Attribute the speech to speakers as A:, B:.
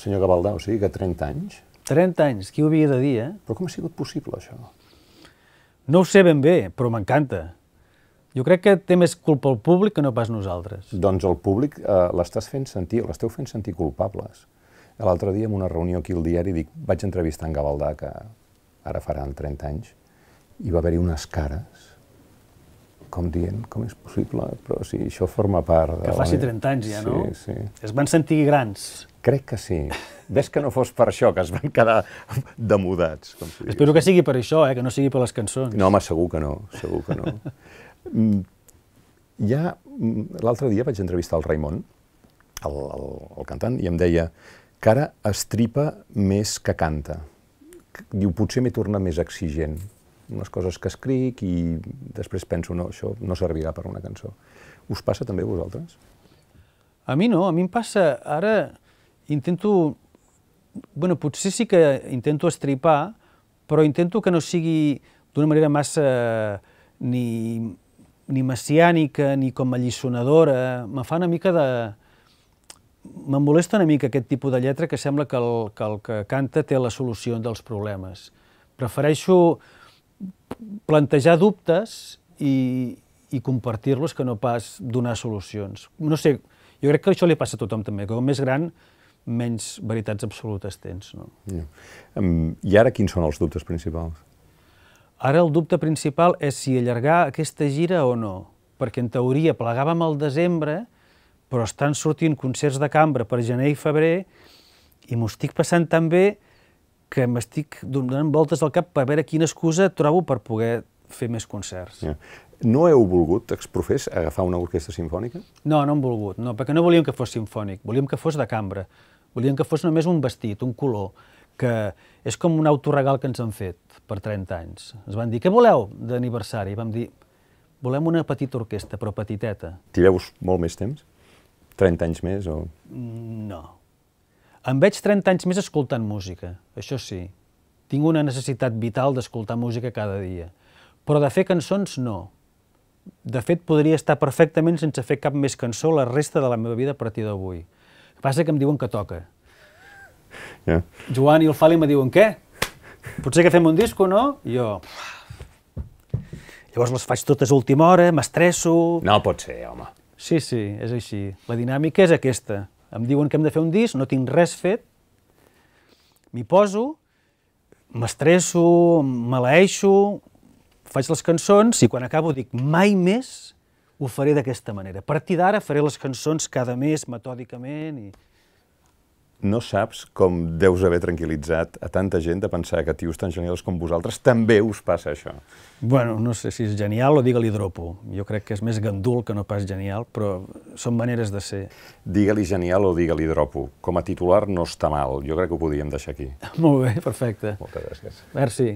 A: senyor Gavaldà, o sigui que 30 anys.
B: 30 anys, qui ho havia de dir, eh? Però com ha sigut possible, això? No ho sé ben bé, però m'encanta. Jo crec que té més culpa el públic que no pas nosaltres.
A: Doncs el públic eh, l'estàs fent sentir, l'esteu fent sentir culpables. L'altre dia, en una reunió aquí al diari, dic, vaig entrevistar en Gavaldà, que ara faran 30 anys, i va haver-hi unes cares com dient, com és possible? Però si això forma part... De que faci 30 anys ja, sí, no? Sí, sí. Es van sentir grans. Crec que sí. Ves que no fos per això, que es van quedar demudats. Com si Espero que sigui per això, eh? que no sigui per les cançons. No, home, segur que no, segur que no. Mm, ja mm, l'altre dia vaig entrevistar el Raimon, el, el, el cantant, i em deia que ara estripa més que canta. Diu, potser m'he tornat més exigent unes coses que escric i després penso, no, això no servirà per una cançó. Us passa també a vosaltres?
B: A mi no, a mi em passa, ara intento, bueno, potser sí que intento estripar, però intento que no sigui d'una manera massa eh, ni, ni messiànica ni com allisonadora, me fa una mica de... Me molesta una mica aquest tipus de lletra que sembla que el que, el que canta té la solució dels problemes. Prefereixo plantejar dubtes i, i compartir-los que no pas donar solucions. No sé, jo crec que això li passa a tothom també, que com més gran menys veritats absolutes tens. No?
A: Yeah. I ara quins són els dubtes principals?
B: Ara el dubte principal és si allargar aquesta gira o no, perquè en teoria plegàvem al desembre, però estan sortint concerts de cambra per gener i febrer i m'ho estic passant tan bé que m'estic donant voltes al cap per veure quina excusa trobo per poder fer més concerts.
A: Yeah. No heu volgut, exprofés, agafar una orquestra sinfònica?
B: No, no hem volgut, no, perquè no volíem que fos sinfònic, volíem que fos de cambra, volíem que fos només un vestit, un color, que és com un autorregal que ens han fet per 30 anys. Ens van dir, què voleu d'aniversari? Vam dir, volem una petita orquestra, però petiteta.
A: Tireu molt més temps? 30 anys més? O...
B: Mm, no, em veig 30 anys més escoltant música, això sí. Tinc una necessitat vital d'escoltar música cada dia. Però de fer cançons, no. De fet, podria estar perfectament sense fer cap més cançó la resta de la meva vida a partir d'avui. El que passa que em diuen que toca. Yeah. Joan i el Fali me diuen, què? Potser que fem un disco, no? I jo... Llavors les faig totes a última hora, m'estresso... No pot ser, home. Sí, sí, és així. La dinàmica és aquesta em diuen que hem de fer un disc, no tinc res fet, m'hi poso, m'estresso, maleeixo, faig les cançons i quan acabo dic mai més ho faré d'aquesta manera. A partir d'ara faré les cançons cada mes metòdicament i,
A: no saps com deus haver tranquil·litzat a tanta gent de pensar que tios tan genials com vosaltres també us passa això.
B: Bueno, no sé si és genial o digue-li dropo. Jo crec que és més gandul que no pas genial, però són maneres de ser.
A: Digue-li genial o digue-li dropo. Com a titular no està mal. Jo crec que ho podíem deixar aquí.
B: Molt bé, perfecte. Moltes gràcies. Merci.